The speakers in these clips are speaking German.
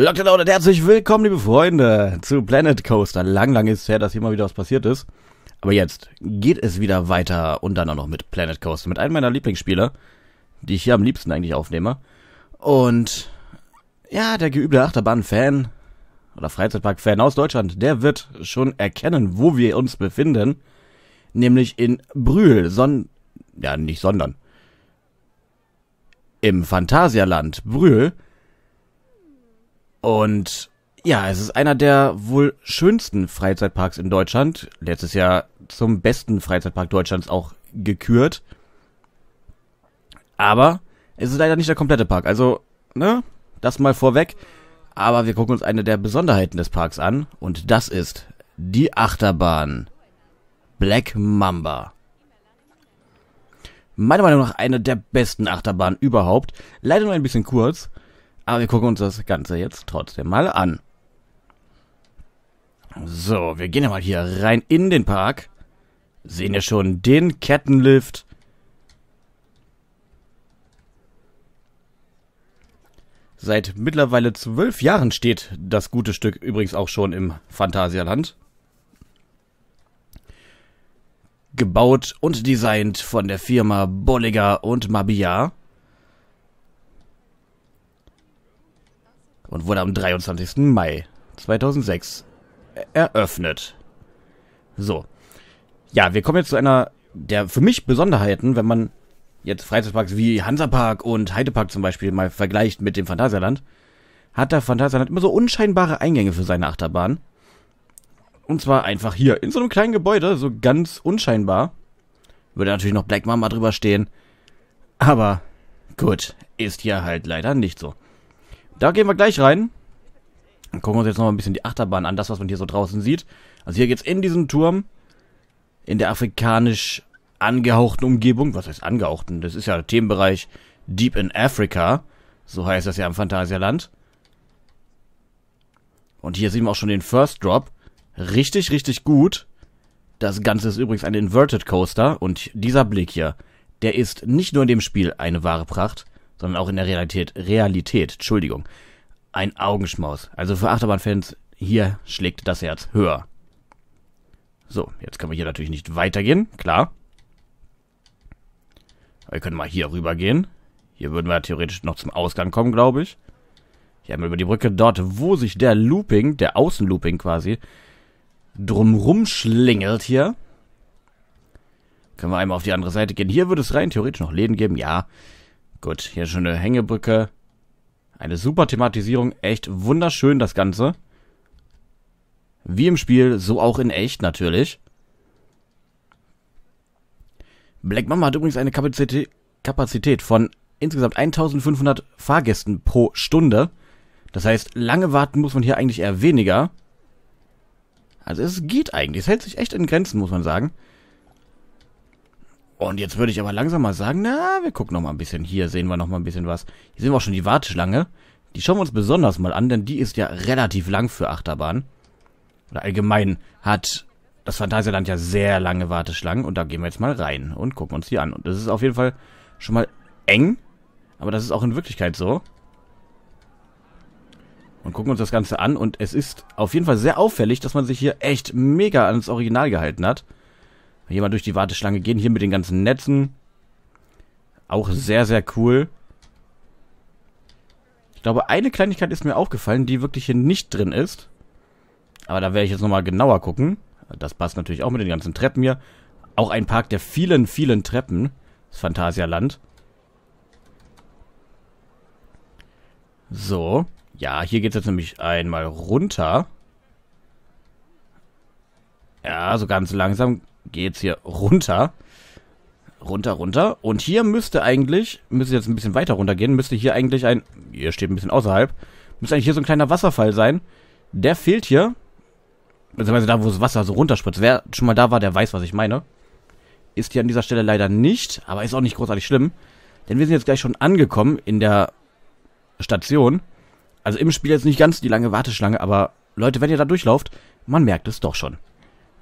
Lockdown und herzlich willkommen, liebe Freunde, zu Planet Coaster. Lang, lang ist es her, dass hier mal wieder was passiert ist. Aber jetzt geht es wieder weiter und dann auch noch mit Planet Coaster, mit einem meiner Lieblingsspieler, die ich hier am liebsten eigentlich aufnehme. Und ja, der geübte Achterbahn-Fan oder Freizeitpark-Fan aus Deutschland, der wird schon erkennen, wo wir uns befinden. Nämlich in Brühl, son... ja, nicht sondern. Im Phantasialand Brühl und ja, es ist einer der wohl schönsten Freizeitparks in Deutschland. Letztes Jahr zum besten Freizeitpark Deutschlands auch gekürt. Aber es ist leider nicht der komplette Park. Also, ne, das mal vorweg. Aber wir gucken uns eine der Besonderheiten des Parks an. Und das ist die Achterbahn Black Mamba. Meiner Meinung nach eine der besten Achterbahnen überhaupt. Leider nur ein bisschen kurz. Aber wir gucken uns das Ganze jetzt trotzdem mal an. So, wir gehen ja mal hier rein in den Park. Sehen ja schon den Kettenlift. Seit mittlerweile zwölf Jahren steht das gute Stück übrigens auch schon im Phantasialand. Gebaut und designt von der Firma Bolliger und Mabillard. und wurde am 23. Mai 2006 eröffnet. So. Ja, wir kommen jetzt zu einer der für mich Besonderheiten, wenn man jetzt Freizeitparks wie Hansapark und Heidepark zum Beispiel mal vergleicht mit dem Phantasialand, hat der Phantasialand immer so unscheinbare Eingänge für seine Achterbahn. Und zwar einfach hier in so einem kleinen Gebäude, so ganz unscheinbar. Würde natürlich noch Black Mama drüber stehen. Aber gut, ist hier halt leider nicht so. Da gehen wir gleich rein. Dann gucken wir uns jetzt nochmal ein bisschen die Achterbahn an, das, was man hier so draußen sieht. Also hier geht's in diesen Turm, in der afrikanisch angehauchten Umgebung. Was heißt angehauchten? Das ist ja der Themenbereich Deep in Africa. So heißt das ja im Phantasialand. Und hier sehen wir auch schon den First Drop. Richtig, richtig gut. Das Ganze ist übrigens ein Inverted Coaster und dieser Blick hier, der ist nicht nur in dem Spiel eine wahre Pracht, sondern auch in der Realität, Realität, Entschuldigung, ein Augenschmaus. Also für Achterbahnfans, hier schlägt das Herz höher. So, jetzt können wir hier natürlich nicht weitergehen, klar. Aber wir können mal hier rüber gehen. Hier würden wir theoretisch noch zum Ausgang kommen, glaube ich. Hier haben wir über die Brücke dort, wo sich der Looping, der Außenlooping quasi, drumrum schlingelt hier. Können wir einmal auf die andere Seite gehen. Hier würde es rein theoretisch noch Läden geben, ja. Gut, hier schon eine Hängebrücke. Eine super Thematisierung. Echt wunderschön das Ganze. Wie im Spiel, so auch in echt natürlich. Black Mama hat übrigens eine Kapazität von insgesamt 1500 Fahrgästen pro Stunde. Das heißt, lange warten muss man hier eigentlich eher weniger. Also es geht eigentlich. Es hält sich echt in Grenzen, muss man sagen. Und jetzt würde ich aber langsam mal sagen, na, wir gucken noch mal ein bisschen. Hier sehen wir noch mal ein bisschen was. Hier sehen wir auch schon die Warteschlange. Die schauen wir uns besonders mal an, denn die ist ja relativ lang für Achterbahn. Oder allgemein hat das Phantasialand ja sehr lange Warteschlangen. Und da gehen wir jetzt mal rein und gucken uns die an. Und das ist auf jeden Fall schon mal eng. Aber das ist auch in Wirklichkeit so. Und gucken uns das Ganze an. Und es ist auf jeden Fall sehr auffällig, dass man sich hier echt mega ans Original gehalten hat. Wenn jemand durch die Warteschlange gehen, hier mit den ganzen Netzen. Auch sehr, sehr cool. Ich glaube, eine Kleinigkeit ist mir aufgefallen, die wirklich hier nicht drin ist. Aber da werde ich jetzt nochmal genauer gucken. Das passt natürlich auch mit den ganzen Treppen hier. Auch ein Park der vielen, vielen Treppen. Das Phantasialand. So. Ja, hier geht es jetzt nämlich einmal runter. Ja, so ganz langsam gehe jetzt hier runter. Runter, runter. Und hier müsste eigentlich, müsste jetzt ein bisschen weiter runter gehen, müsste hier eigentlich ein, hier steht ein bisschen außerhalb, müsste eigentlich hier so ein kleiner Wasserfall sein. Der fehlt hier. Beziehungsweise da, wo das Wasser so runterspritzt. Wer schon mal da war, der weiß, was ich meine. Ist hier an dieser Stelle leider nicht, aber ist auch nicht großartig schlimm. Denn wir sind jetzt gleich schon angekommen in der Station. Also im Spiel jetzt nicht ganz die lange Warteschlange, aber Leute, wenn ihr da durchlauft, man merkt es doch schon.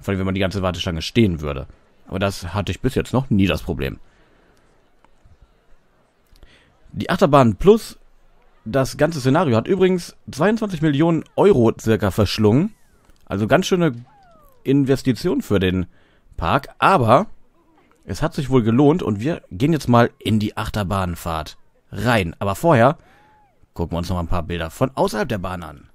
Vor allem, wenn man die ganze Warteschlange stehen würde. Aber das hatte ich bis jetzt noch nie das Problem. Die Achterbahn Plus, das ganze Szenario hat übrigens 22 Millionen Euro circa verschlungen. Also ganz schöne Investition für den Park. Aber es hat sich wohl gelohnt und wir gehen jetzt mal in die Achterbahnfahrt rein. Aber vorher gucken wir uns noch ein paar Bilder von außerhalb der Bahn an.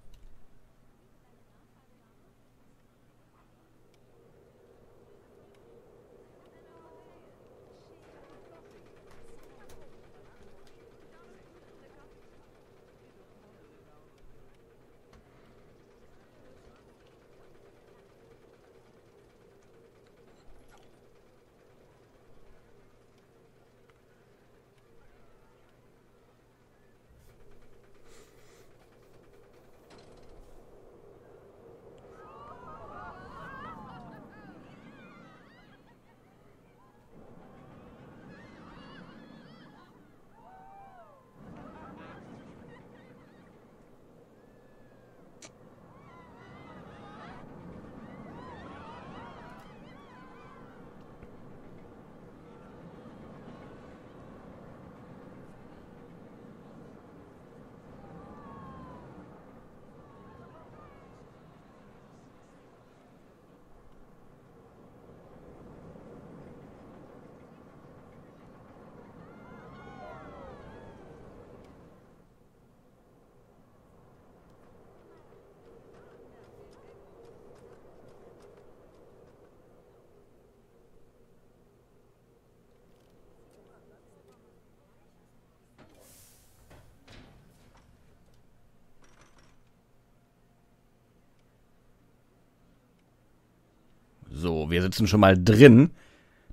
So, wir sitzen schon mal drin.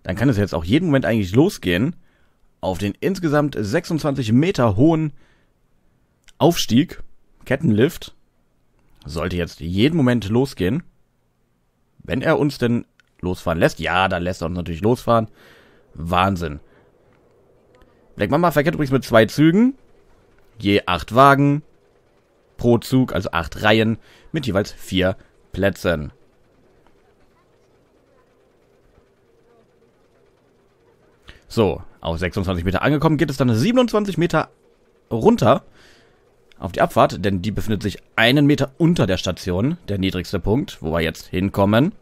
Dann kann es jetzt auch jeden Moment eigentlich losgehen. Auf den insgesamt 26 Meter hohen Aufstieg, Kettenlift, sollte jetzt jeden Moment losgehen. Wenn er uns denn losfahren lässt. Ja, dann lässt er uns natürlich losfahren. Wahnsinn. Black Mama verkehrt übrigens mit zwei Zügen. Je acht Wagen pro Zug, also acht Reihen mit jeweils vier Plätzen. So, auf 26 Meter angekommen, geht es dann 27 Meter runter auf die Abfahrt, denn die befindet sich einen Meter unter der Station, der niedrigste Punkt, wo wir jetzt hinkommen.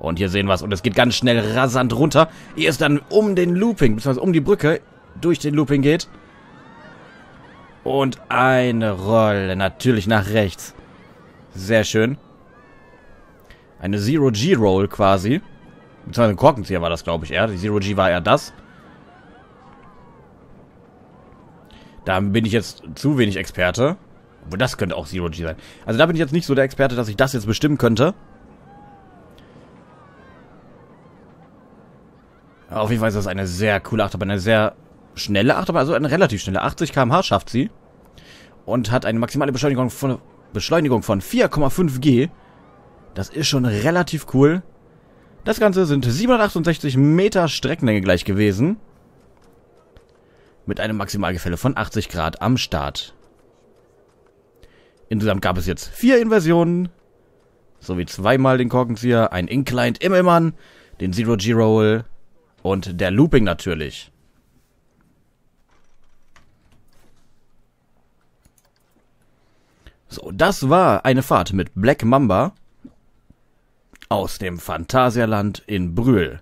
Und hier sehen wir es. Und es geht ganz schnell rasant runter. Hier ist dann um den Looping, beziehungsweise um die Brücke, durch den Looping geht. Und eine Rolle, natürlich nach rechts. Sehr schön. Eine Zero-G-Roll quasi. Beziehungsweise Korkenzieher war das, glaube ich, eher. Die Zero G war eher das. Da bin ich jetzt zu wenig Experte. Obwohl, das könnte auch Zero G sein. Also da bin ich jetzt nicht so der Experte, dass ich das jetzt bestimmen könnte. Auf jeden Fall ist das eine sehr coole Achterbahn, eine sehr schnelle Achterbahn, also eine relativ schnelle. 80 km/h schafft sie und hat eine maximale Beschleunigung von, Beschleunigung von 4,5 G. Das ist schon relativ cool. Das Ganze sind 768 Meter Streckenlänge gleich gewesen. Mit einem Maximalgefälle von 80 Grad am Start. Insgesamt gab es jetzt vier Inversionen. Sowie zweimal den Korkenzieher, ein Inclined Immelmann, den Zero G-Roll und der Looping natürlich. So, das war eine Fahrt mit Black Mamba aus dem Phantasialand in Brühl.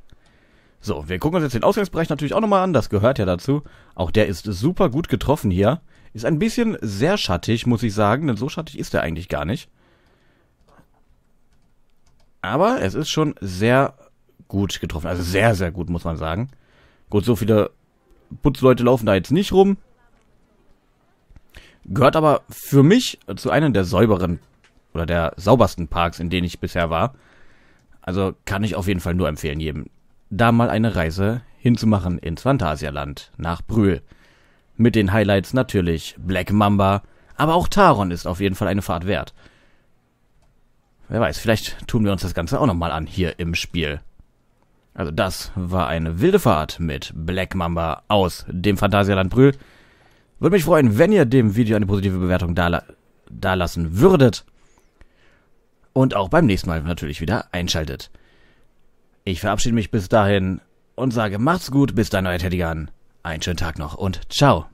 So, wir gucken uns jetzt den Ausgangsbereich natürlich auch nochmal an, das gehört ja dazu. Auch der ist super gut getroffen hier. Ist ein bisschen sehr schattig, muss ich sagen, denn so schattig ist er eigentlich gar nicht. Aber es ist schon sehr gut getroffen, also sehr, sehr gut, muss man sagen. Gut, so viele Putzleute laufen da jetzt nicht rum. Gehört aber für mich zu einem der säuberen oder der saubersten Parks, in denen ich bisher war. Also kann ich auf jeden Fall nur empfehlen, jedem da mal eine Reise hinzumachen ins Phantasialand nach Brühl. Mit den Highlights natürlich Black Mamba, aber auch Taron ist auf jeden Fall eine Fahrt wert. Wer weiß, vielleicht tun wir uns das Ganze auch nochmal an hier im Spiel. Also das war eine wilde Fahrt mit Black Mamba aus dem Phantasialand Brühl. Würde mich freuen, wenn ihr dem Video eine positive Bewertung dala dalassen würdet und auch beim nächsten Mal natürlich wieder einschaltet. Ich verabschiede mich bis dahin und sage macht's gut, bis dann, euer Teddy Gunn. Einen schönen Tag noch und ciao.